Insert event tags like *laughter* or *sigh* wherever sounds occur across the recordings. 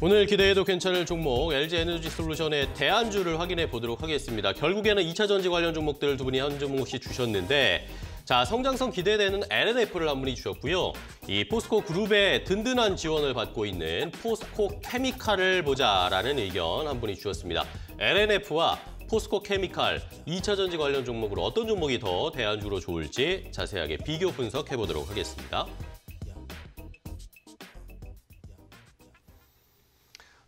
오늘 기대해도 괜찮을 종목 LG 에너지 솔루션의 대안주를 확인해 보도록 하겠습니다. 결국에는 2차 전지 관련 종목들 두 분이 한 종목씩 주셨는데 자 성장성 기대되는 LNF를 한 분이 주셨고요. 이 포스코 그룹의 든든한 지원을 받고 있는 포스코 케미칼을 보자라는 의견 한 분이 주셨습니다. LNF와 포스코 케미칼, 2차 전지 관련 종목으로 어떤 종목이 더 대안주로 좋을지 자세하게 비교 분석해보도록 하겠습니다.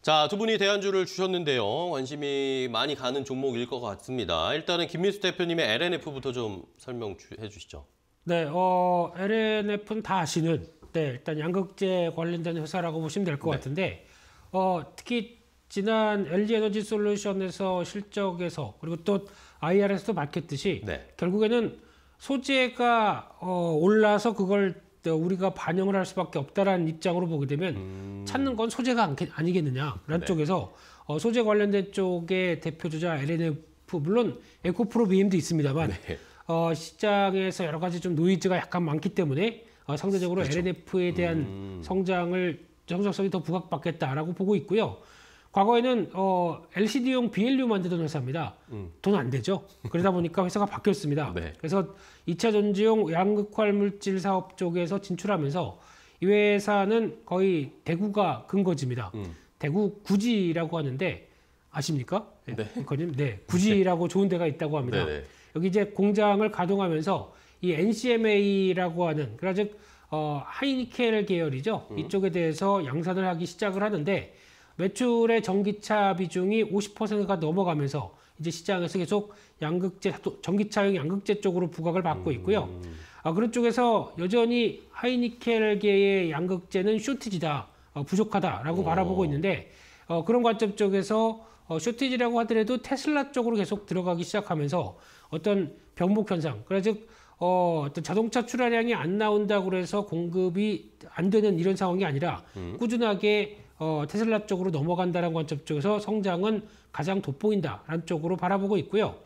자, 두 분이 대안주를 주셨는데요. 관심이 많이 가는 종목일 것 같습니다. 일단은 김민수 대표님의 LNF부터 좀 설명해 주시죠. 네, 어, LNF는 다 아시는 네, 일단 양극재 관련된 회사라고 보시면 될것 네. 같은데 어, 특히 지난 LG 에너지 솔루션에서 실적에서 그리고 또 IR에서도 맡혔듯이 네. 결국에는 소재가 어, 올라서 그걸 어, 우리가 반영을 할 수밖에 없다라는 입장으로 보게 되면 음... 찾는 건 소재가 아니겠느냐라는 네. 쪽에서 어, 소재 관련된 쪽의 대표주자 LNF 물론 에코프로 BM도 있습니다만 네. 어, 시장에서 여러 가지 좀 노이즈가 약간 많기 때문에 어, 상대적으로 그렇죠. LNF에 대한 음... 성장을 정상성이 더 부각받겠다라고 보고 있고요. 과거에는 어, LCD용 BLU 만드던 회사입니다. 음. 돈안 되죠. 그러다 보니까 회사가 바뀌었습니다. 네. 그래서 이차 전지용 양극화 물질 사업 쪽에서 진출하면서 이 회사는 거의 대구가 근거지입니다. 음. 대구 구지라고 하는데 아십니까? 예, 네. 앵 네. 구지라고 좋은 데가 있다고 합니다. 네네. 네. 여기 이제 공장을 가동하면서 이 NCMA라고 하는 그러니까 즉 어, 하이니켈 계열이죠. 음. 이쪽에 대해서 양산을 하기 시작을 하는데 매출의 전기차 비중이 50%가 넘어가면서 이제 시장에서 계속 양극재 전기차용 양극재 쪽으로 부각을 받고 음. 있고요. 음. 아, 그런 쪽에서 여전히 하이니켈계의 양극재는 쇼티지다 어, 부족하다라고 오. 어. 바라보고 있는데 어, 그런 관점 쪽에서 어, 쇼티지라고 하더라도 테슬라 쪽으로 계속 들어가기 시작하면서 어떤 병목 현상, 그래서 그러니까 즉 어, 어떤 자동차 출하량이 안 나온다고 해서 공급이 안 되는 이런 상황이 아니라 음. 꾸준하게 어, 테슬라 쪽으로 넘어간다는 관점 쪽에서 성장은 가장 돋보인다라는 쪽으로 바라보고 있고요.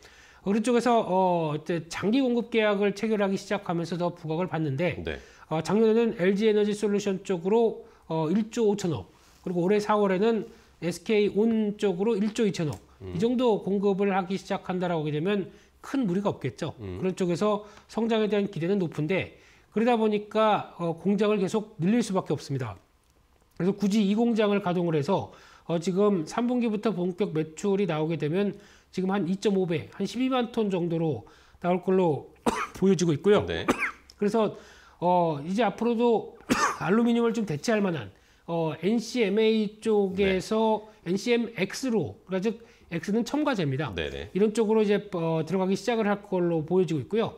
어느 쪽에서 어, 이제 장기 공급 계약을 체결하기 시작하면서 더 부각을 받는데 네. 어, 작년에는 LG 에너지 솔루션 쪽으로 어, 1조 5천억 그리고 올해 4월에는 SK 온 쪽으로 1조 2천억 음. 이 정도 공급을 하기 시작한다라고 하게 되면 큰 무리가 없겠죠. 음. 그런 쪽에서 성장에 대한 기대는 높은데 그러다 보니까 어, 공장을 계속 늘릴 수밖에 없습니다. 그래서 굳이 이 공장을 가동을 해서 어, 지금 3분기부터 본격 매출이 나오게 되면 지금 한 2.5배, 한 12만 톤 정도로 나올 걸로 *coughs* 보여지고 있고요. 네. *coughs* 그래서 어, 이제 앞으로도 *coughs* 알루미늄을 좀 대체할 만한 어, NCMA 쪽에서 네. NCMX로, 그러니까 즉 X는 첨가제입니다. 네네. 네. 이런 쪽으로 이제 어, 들어가기 시작을 할 걸로 보여지고 있고요.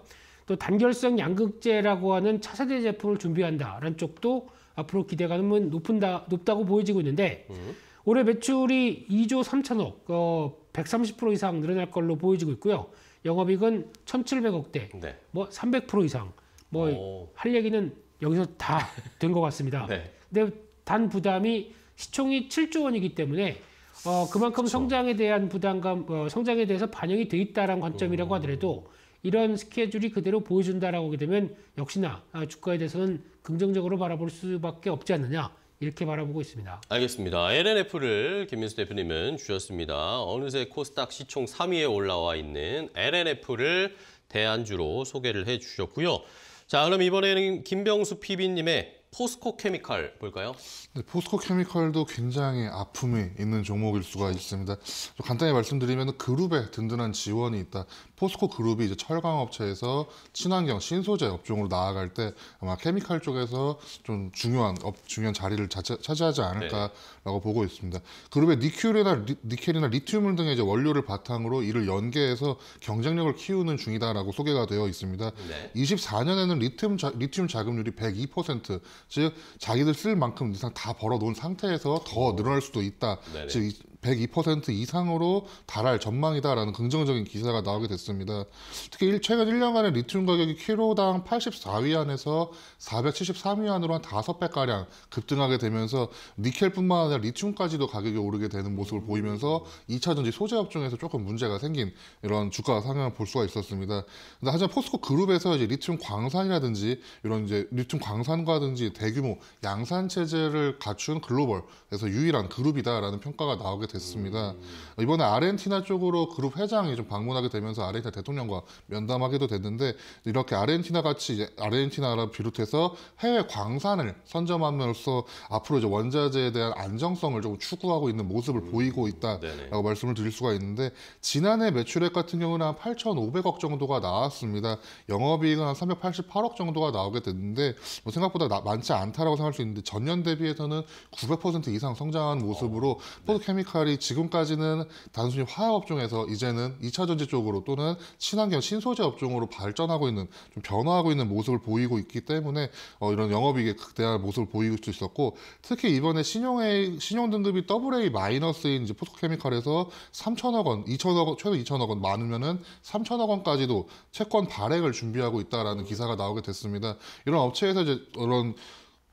또 단결성 양극재라고 하는 차세대 제품을 준비한다라는 쪽도 앞으로 기대감은 높은 다, 높다고 보여지고 있는데 음. 올해 매출이 2조 3천억, 어, 130% 이상 늘어날 걸로 보여지고 있고요. 영업이익은 1,700억대, 네. 뭐300% 이상. 뭐 할 얘기는 여기서 다 된 것 같습니다. *laughs* 네. 근데 단 부담이 시총이 7조 원이기 때문에 어, 그만큼 그렇죠. 성장에 대한 부담감, 어, 성장에 대해서 반영이 돼 있다라는 관점이라고 음. 하더라도 이런 스케줄이 그대로 보여준다라고 하게 되면 역시나 아, 주가에 대해서는 긍정적으로 바라볼 수밖에 없지 않느냐 이렇게 바라보고 있습니다. 알겠습니다. LNF를 김민수 대표님은 주셨습니다. 어느새 코스닥 시총 3위에 올라와 있는 LNF를 대안주로 소개를 해주셨고요. 자, 그럼 이번에는 김병수 PB님의 포스코 케미칼 볼까요? 네, 포스코 케미칼도 굉장히 아픔이 있는 종목일 수가 그렇죠. 있습니다. 간단히 말씀드리면 그룹에 든든한 지원이 있다. 포스코 그룹이 이제 철강 업체에서 친환경 신소재 업종으로 나아갈 때 아마 케미칼 쪽에서 좀 중요한 업, 중요한 자리를 자차, 지하지 않을까라고 네. 보고 있습니다. 그룹의 니큐이나 니켈이나 리튬을 등의 이제 원료를 바탕으로 이를 연계해서 경쟁력을 키우는 중이다라고 소개가 되어 있습니다. 네. 24년에는 리튬 자, 리튬 자금률이 102%즉 자기들 쓸 만큼 이상 다 벌어놓은 상태에서 더 늘어날 수도 있다. 네네. 즉102% 이상으로 달할 전망이다라는 긍정적인 기사가 나오게 됐습니다. 특히 최근 1년간의 리튬 가격이 키로당 84위 안에서 473위 안으로 한 5배가량 급등하게 되면서 니켈뿐만 아니라 리튬까지도 가격이 오르게 되는 모습을 보이면서 2차전지 소재업 종에서 조금 문제가 생긴 이런 주가 상향을 볼 수가 있었습니다. 근데 하지만 포스코 그룹에서 이제 리튬 광산이라든지 이런 이제 리튬 광산과든지 대규모 양산 체제를 갖춘 글로벌에서 유일한 그룹이다라는 평가가 나오게 하게 됐습니다. 이번에 아르헨티나 쪽으로 그룹 회장이 좀 방문하게 되면서 아르헨티나 대통령과 면담하기도 됐는데 이렇게 아르헨티나 같이 이제 아르헨티나를 비롯해서 해외 광산을 선점함으로써 앞으로 이제 원자재에 대한 안정성을 조 추구하고 있는 모습을 음. 보이고 있다라고 네네. 말씀을 드릴 수가 있는데 지난해 매출액 같은 경우는 한 8,500억 정도가 나왔습니다. 영업이익은 한 388억 정도가 나오게 됐는데 뭐 생각보다 나, 많지 않다라고 생각할 수 있는데 전년 대비해서는 900% 이상 성장한 모습으로 어, 네. 포드케미칼 역할이 지금까지는 단순히 화학업종에서 이제는 2차 전지 쪽으로 또는 친환경 신소재 업종으로 발전하고 있는 좀 변화하고 있는 모습을 보이고 있기 때문에 어, 이런 영업이익에 극대한 모습을 보이고 있었고 특히 이번에 신용의 신용 등급이 AA 마이너스인 이제 포토코케미칼에서 3천억 원, 2천억 원, 최소 2천억 원 많으면은 3천억 원까지도 채권 발행을 준비하고 있다라는 기사가 나오게 됐습니다. 이런 업체에서 이제 이런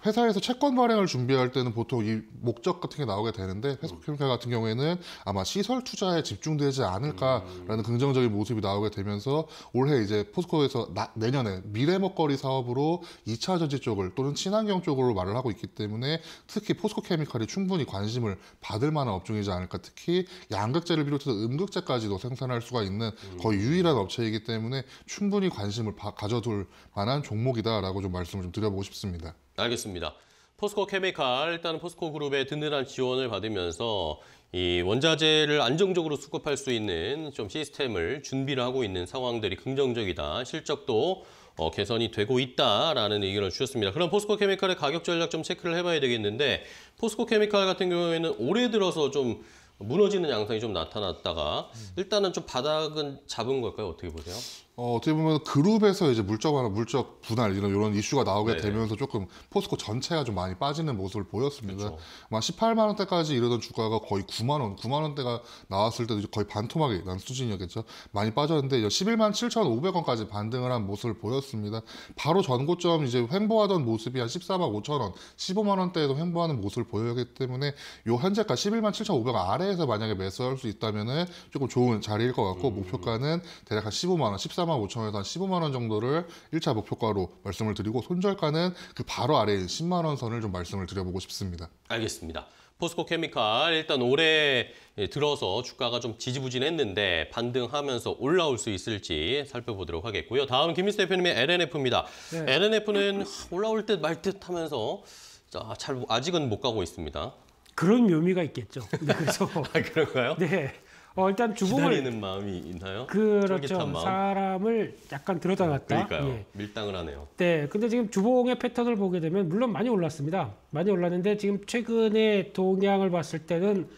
회사에서 채권 발행을 준비할 때는 보통 이 목적 같은 게 나오게 되는데 페스코케미칼 음. 같은 경우에는 아마 시설 투자에 집중되지 않을까라는 음. 긍정적인 모습이 나오게 되면서 올해 이제 포스코에서 나, 내년에 미래 먹거리 사업으로 2차 전지 쪽을 또는 친환경 쪽으로 말을 하고 있기 때문에 특히 포스코케미칼이 충분히 관심을 받을 만한 업종이지 않을까 특히 양극재를 비롯해서 음극재까지도 생산할 수가 있는 음. 거의 유일한 업체이기 때문에 충분히 관심을 바, 가져둘 만한 종목이다라고 좀 말씀을 좀 드려보고 싶습니다. 알겠습니다. 포스코 케미칼 일단은 포스코 그룹의 든든한 지원을 받으면서 이 원자재를 안정적으로 수급할 수 있는 좀 시스템을 준비를 하고 있는 상황들이 긍정적이다. 실적도 어, 개선이 되고 있다라는 의견을 주셨습니다. 그럼 포스코 케미칼의 가격 전략 좀 체크를 해봐야 되겠는데 포스코 케미칼 같은 경우에는 올해 들어서 좀 무너지는 양상이 좀 나타났다가 일단은 좀 바닥은 잡은 걸까요? 어떻게 보세요? 어, 어떻게 보면 그룹에서 이제 물적 완화, 물적 분할 이런 이런 이슈가 나오게 네네. 되면서 조금 포스코 전체가 좀 많이 빠지는 모습을 보였습니다. 그쵸. 아 18만 원대까지 이르던 주가가 거의 9만 원, 9만 원대가 나왔을 때도 이제 거의 반토막이 난 수준이었겠죠. 많이 빠졌는데 11만 7,500원까지 반등을 한 모습을 보였습니다. 바로 전고점 이제 횡보하던 모습이 한 14만 5천 원, 15만 원대에서 횡보하는 모습을 보였기 때문에 요 현재가 11만 7,500원 아래 아래에서 만약에 매수할 수있다면 조금 좋은 자리일 것 같고 음. 목표가는 대략 한 15만 원, 14만 5천 원에서 한 15만 원 정도를 1차 목표가로 말씀을 드리고 손절가는 그 바로 아래인 10만 원 선을 좀 말씀을 드려보고 싶습니다. 알겠습니다. 포스코 케미칼 일단 올해 들어서 주가가 좀 지지부진했는데 반등하면서 올라올 수 있을지 살펴보도록 하겠고요. 다음 김민수 대표님의 LNF입니다. 네. LNF는 올라올 듯 말 듯 하면서 자, 잘 아직은 못 가고 있습니다. 그런 묘미가 있겠죠. 네, 그래서 *laughs* 아, 그런가요? 네. 어, 일단 주봉을 기다리는 마음이 있나요? 그렇죠. 마음? 사람을 약간 들여다 놨다. 그러니까요. 예. 밀당을 하네요. 네. 근데 지금 주봉의 패턴을 보게 되면 물론 많이 올랐습니다. 많이 올랐는데 지금 최근에 동향을 봤을 때는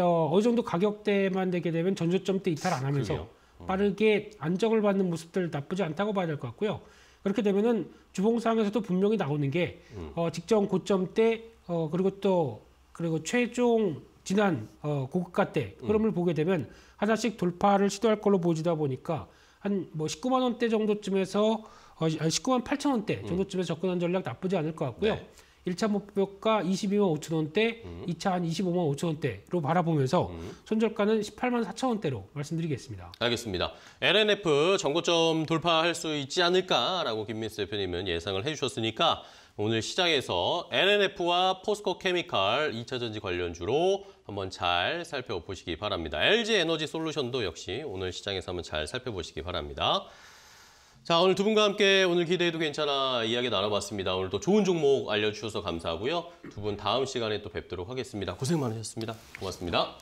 어, 어느 정도 가격대만 되게 되면 전조점 때 이탈 안 하면서 어. 빠르게 안정을 받는 모습들 나쁘지 않다고 봐야 될것 같고요. 그렇게 되면은 주봉상에서도 분명히 나오는 게 음. 어, 직전 고점 때 어, 그리고 또 그리고 최종 지난 어, 고급가 때 음. 흐름을 음. 보게 되면 하나씩 돌파를 시도할 걸로 보이다 보니까 한 뭐 19만 원대 정도쯤에서 어, 19만 8천 원대 음. 정도쯤에 음. 접근한 전략 나쁘지 않을 것 같고요. 네. 1차 목표가 22만 5천 원대, 음. 2차 한 25만 5천 원대로 바라보면서 음. 손절가는 18만 4천 원대로 말씀드리겠습니다. 알겠습니다. LNF 정고점 돌파할 수 있지 않을까라고 김민수 대표님은 예상을 해주셨으니까 오늘 시장에서 NNF와 포스코케미칼 2차전지 관련주로 한번 잘 살펴보시기 바랍니다. LG 에너지 솔루션도 역시 오늘 시장에서 한번 잘 살펴보시기 바랍니다. 자 오늘 두 분과 함께 오늘 기대해도 괜찮아 이야기 나눠봤습니다. 오늘 또 좋은 종목 알려주셔서 감사하고요. 두 분 다음 시간에 또 뵙도록 하겠습니다. 고생 많으셨습니다. 고맙습니다.